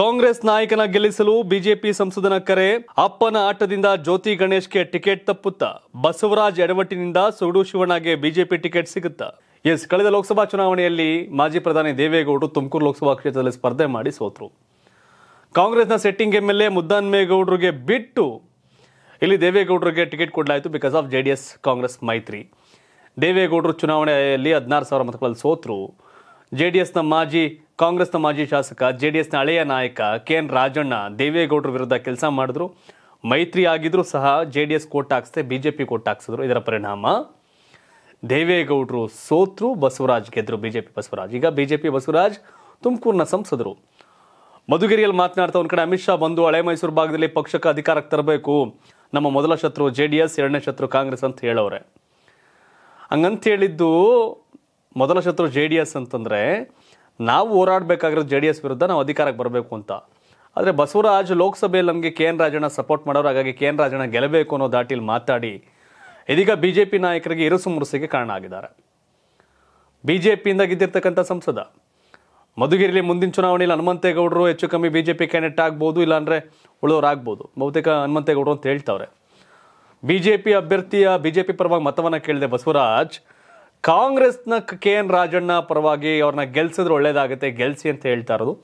ಕಾಂಗ್ರೆಸ್ ನಾಯಕನ ಗೆಲ್ಲಿಸಲು ಬಿಜೆಪಿ ಸಂಸದನ ಕರೆ ಅಪ್ಪನ ಆಟದಿಂದ ಜ್ಯೋತಿ ಗಣೇಶ್ಗೆ ಟಿಕೆಟ್ ತಪ್ಪುತ್ತಾ ಬಸವರಾಜ್ ಎಡವಟ್ಟಿನಿಂದ ಸುಡು ಶಿವಣ್ಣಗೆ ಬಿಜೆಪಿ ಟಿಕೆಟ್ ಸಿಗುತ್ತಾ ಎಸ್ ಕಳೆದ ಲೋಕಸಭಾ ಚುನಾವಣೆಯಲ್ಲಿ ಮಾಜಿ ಪ್ರಧಾನಿ ದೇವೇಗೌಡರು ತುಮಕೂರು ಲೋಕಸಭಾ ಕ್ಷೇತ್ರದಲ್ಲಿ ಸ್ಪರ್ಧೆ ಮಾಡಿ ಸೋತರು ಕಾಂಗ್ರೆಸ್ನ ಸೆಟ್ಟಿಂಗ್ ಎಂ ಎಲ್ ಎ ಮುದ್ದಾನ್ಮೇಗೌಡರಿಗೆ ಬಿಟ್ಟು ಇಲ್ಲಿ ದೇವೇಗೌಡರಿಗೆ ಟಿಕೆಟ್ ಕೊಡಲಾಯಿತು ಬಿಕಾಸ್ ಆಫ್ ಜೆಡಿಎಸ್ ಕಾಂಗ್ರೆಸ್ ಮೈತ್ರಿ ದೇವೇಗೌಡರು ಚುನಾವಣೆಯಲ್ಲಿ ಹದಿನಾರು ಸಾವಿರ ಮತಗಳಲ್ಲಿ ಸೋತರು ಜೆಡಿಎಸ್ನ ಮಾಜಿ ಕಾಂಗ್ರೆಸ್ನ ಮಾಜಿ ಶಾಸಕ ಜೆಡಿಎಸ್ನ ಹಳೆಯ ನಾಯಕ ಕೆ ಎನ್ ರಾಜಣ್ಣ ದೇವೇಗೌಡರ ವಿರುದ್ಧ ಕೆಲಸ ಮಾಡಿದ್ರು ಮೈತ್ರಿ ಆಗಿದ್ರೂ ಸಹ ಜೆ ಡಿ ಎಸ್ ಕೋಟ್ ಹಾಕ್ಸದೆ ಬಿಜೆಪಿ ಕೋಟ್ ಹಾಕ್ಸಿದ್ರು ಇದರ ಪರಿಣಾಮ ದೇವೇಗೌಡರು ಸೋತ್ರು ಬಸವರಾಜ್ ಗೆದ್ರು ಬಿಜೆಪಿ ಬಸವರಾಜ್ ಈಗ ಬಿಜೆಪಿ ಬಸವರಾಜ್ ತುಮಕೂರಿನ ಸಂಸದರು ಮಧುಗಿರಿಯಲ್ಲಿ ಮಾತನಾಡ್ತಾ ಒಂದು ಕಡೆ ಅಮಿತ್ ಶಾ ಬಂದು ಹಳೆ ಮೈಸೂರು ಭಾಗದಲ್ಲಿ ಪಕ್ಷಕ್ಕೆ ಅಧಿಕಾರಕ್ಕೆ ತರಬೇಕು ನಮ್ಮ ಮೊದಲ ಶತ್ರು ಜೆ ಡಿ ಎಸ್ ಎರಡನೇ ಶತ್ರು ಕಾಂಗ್ರೆಸ್ ಅಂತ ಹೇಳೋರೆ ಹಂಗಂತ ಹೇಳಿದ್ದು ಮೊದಲ ಶತ್ರು ಜೆ ಡಿ ಎಸ್ ಅಂತಂದರೆ ನಾವು ಹೋರಾಡಬೇಕಾಗಿರೋದು ಜೆ ಡಿ ಎಸ್ ವಿರುದ್ಧ ನಾವು ಅಧಿಕಾರಕ್ಕೆ ಬರಬೇಕು ಅಂತ ಆದರೆ ಬಸವರಾಜ್ ಲೋಕಸಭೆಯಲ್ಲಿ ನಮಗೆ ಕೆ ಎನ್ ರಾಜಣ್ಣ ಸಪೋರ್ಟ್ ಮಾಡೋರು ಹಾಗಾಗಿ ಕೆ ಎನ್ ರಾಜಣ್ಣ ಗೆಲ್ಲಬೇಕು ಅನ್ನೋ ದಾಟಿಲಿ ಮಾತಾಡಿ ಇದೀಗ ಬಿ ಜೆ ಪಿ ನಾಯಕರಿಗೆ ಇರುಸು ಮುರುಸಿಗೆ ಕಾರಣ ಆಗಿದ್ದಾರೆ ಬಿ ಜೆ ಪಿಯಿಂದ ಗೆದ್ದಿರ್ತಕ್ಕಂಥ ಸಂಸದ ಮಧುಗಿರಿಲಿ ಮುಂದಿನ ಚುನಾವಣೆಯಲ್ಲಿ ಹನುಮಂತೇಗೌಡರು ಹೆಚ್ಚು ಕಮ್ಮಿ ಬಿ ಜೆ ಪಿ ಕ್ಯಾಂಡಿಡೇಟ್ ಆಗ್ಬೋದು ಇಲ್ಲಾಂದರೆ ಉಳೋರಾಗ್ಬೋದು ಬಹುತೇಕ ಹನುಮಂತೇಗೌಡರು ಅಂತ ಹೇಳ್ತಾವ್ರೆ ಬಿ ಜೆ ಪಿ ಅಭ್ಯರ್ಥಿಯ ಬಿ ಜೆ ಪಿ ಪರವಾಗಿ ಮತವನ್ನು ಕೇಳಿದೆ ಬಸವರಾಜ್ ಕಾಂಗ್ರೆಸ್ನ ಕೆ ಎನ್ ರಾಜಣ್ಣ ಪರವಾಗಿ ಅವ್ರನ್ನ ಗೆಲ್ಸಿದ್ರೆ ಒಳ್ಳೇದಾಗುತ್ತೆ ಗೆಲ್ಸಿ ಅಂತ ಹೇಳ್ತಾ ಇರೋದು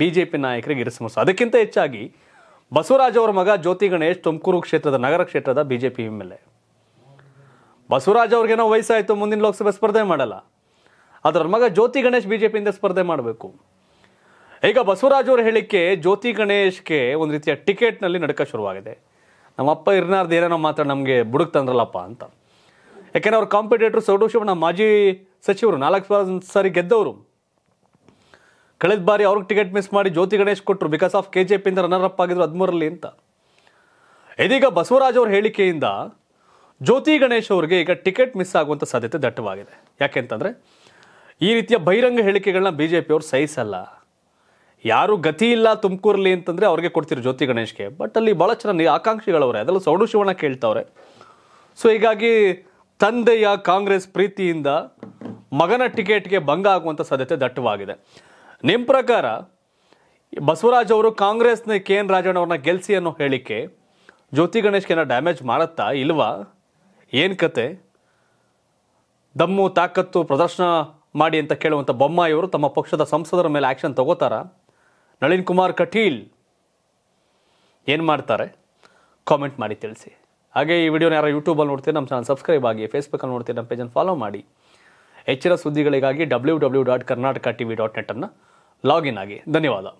ಬಿ ಜೆ ಪಿ ನಾಯಕರಿಗೆ ಅದಕ್ಕಿಂತ ಹೆಚ್ಚಾಗಿ ಬಸವರಾಜ್ ಅವರ ಮಗ ಜ್ಯೋತಿ ಗಣೇಶ್ ತುಮಕೂರು ಕ್ಷೇತ್ರದ ನಗರ ಕ್ಷೇತ್ರದ B J P M L A Basavaraj ಅವ್ರಿಗೇನೋ ವಯಸ್ಸಾಯಿತು ಮುಂದಿನ ಲೋಕಸಭೆ ಸ್ಪರ್ಧೆ ಮಾಡಲ್ಲ ಅದರ ಮಗ ಜ್ಯೋತಿ ಗಣೇಶ್ ಬಿ ಜೆ ಪಿಯಿಂದ ಸ್ಪರ್ಧೆ ಮಾಡಬೇಕು ಈಗ ಬಸವರಾಜ್ ಅವರ ಹೇಳಿಕೆ ಜ್ಯೋತಿ ಗಣೇಶ್ಗೆ ಒಂದು ರೀತಿಯ ಟಿಕೆಟ್ನಲ್ಲಿ ನಡಕ ಶುರುವಾಗಿದೆ ನಮ್ಮಪ್ಪ ಅಪ್ಪ ಇರ್ನಾರ್ದು ಏನೇನೋ ಮಾತ್ರ ನಮಗೆ ಬುಡಕ್ ತಂದ್ರಲ್ಲಪ್ಪ ಅಂತ ಯಾಕೆಂದ್ರೆ ಅವ್ರ ಕಾಂಪಿಟೇಟರ್ ಸೌಡೋಶಿವಣ್ಣ ಶಿವಣ್ಣ ಮಾಜಿ ಸಚಿವರು ನಾಲ್ಕು ಸಾರಿ ಗೆದ್ದವರು ಕಳೆದ ಬಾರಿ ಅವ್ರಿಗೆ ಟಿಕೆಟ್ ಮಿಸ್ ಮಾಡಿ ಜ್ಯೋತಿ ಗಣೇಶ್ ಕೊಟ್ಟರು ಬಿಕಾಸ್ ಆಫ್ ಕೆ ಜೆ ಪಿಯಿಂದ ರನ್ನರ್ ಅಪ್ ಆಗಿದ್ರು ಹದಿಮೂರಲ್ಲಿ ಅಂತ ಇದೀಗ ಬಸವರಾಜ್ ಅವ್ರ ಹೇಳಿಕೆಯಿಂದ ಜ್ಯೋತಿ ಗಣೇಶ್ ಅವ್ರಿಗೆ ಈಗ ಟಿಕೆಟ್ ಮಿಸ್ ಆಗುವಂಥ ಸಾಧ್ಯತೆ ದಟ್ಟವಾಗಿದೆ ಯಾಕೆಂತಂದರೆ ಈ ರೀತಿಯ ಬಹಿರಂಗ ಹೇಳಿಕೆಗಳನ್ನ ಬಿ ಜೆ ಪಿಯವ್ರು ಸಹಿಸಲ್ಲ ಯಾರು ಗತಿ ಇಲ್ಲ ತುಮಕೂರಲ್ಲಿ ಅಂತಂದರೆ ಅವ್ರಿಗೆ ಕೊಡ್ತೀರಿ ಜ್ಯೋತಿ ಗಣೇಶ್ಗೆ ಬಟ್ ಅಲ್ಲಿ ಭಾಳ ಚೆನ್ನಾಗಿ ಆಕಾಂಕ್ಷಿಗಳವ್ರೆ ಅದೆಲ್ಲ ಸೌಡು ಶಿವಣ್ಣ ಕೇಳ್ತವ್ರೆ ಸೊ ಹೀಗಾಗಿ ತಂದೆಯ ಕಾಂಗ್ರೆಸ್ ಪ್ರೀತಿಯಿಂದ ಮಗನ ಟಿಕೆಟ್ಗೆ ಭಂಗ ಆಗುವಂಥ ಸಾಧ್ಯತೆ ದಟ್ಟವಾಗಿದೆ ನಿಮ್ಮ ಪ್ರಕಾರ ಬಸವರಾಜ್ ಅವರು ಕಾಂಗ್ರೆಸ್ನ ಕೆ ಎನ್ ರಾಜಣ್ಣ ಅವ್ರನ್ನ ಗೆಲ್ಸಿ ಅನ್ನೋ ಹೇಳಿಕೆ ಜ್ಯೋತಿ ಗಣೇಶ್ಗೆ ಏನೋ ಡ್ಯಾಮೇಜ್ ಮಾಡುತ್ತಾ ಇಲ್ವಾ ಏನು ಕತೆ ದಮ್ಮು ತಾಕತ್ತು ಪ್ರದರ್ಶನ ಮಾಡಿ ಅಂತ ಕೇಳುವಂಥ ಬೊಮ್ಮಾಯಿಯವರು ತಮ್ಮ ಪಕ್ಷದ ಸಂಸದರ ಮೇಲೆ ಆ್ಯಕ್ಷನ್ ತಗೋತಾರ ನಳಿನ್ ಕುಮಾರ್ ಕಟೀಲ್ ಏನು ಮಾಡ್ತಾರೆ ಕಾಮೆಂಟ್ ಮಾಡಿ ತಿಳಿಸಿ ಹಾಗೆ ಈ ವಿಡಿಯೋನ ಯಾರು ಯೂಟ್ಯೂಬಲ್ಲಿ ನೋಡ್ತೀರಿ ನಮ್ಮ ಚಾನಲ್ ಸಬ್ಸ್ಕ್ರೈಬ್ ಆಗಿ ಫೇಸ್ಬುಕ್ಕಲ್ಲಿ ನೋಡ್ತೀರಿ ನಮ್ಮ ಪೇಜನ್ನು ಫಾಲೋ ಮಾಡಿ ಹೆಚ್ಚಿನ ಸುದ್ದಿಗಳಿಗಾಗಿ W W dot Karnataka T V dot ನೆಟ್ಟನ್ನು ಲಾಗಿನ್ ಆಗಿ ಧನ್ಯವಾದ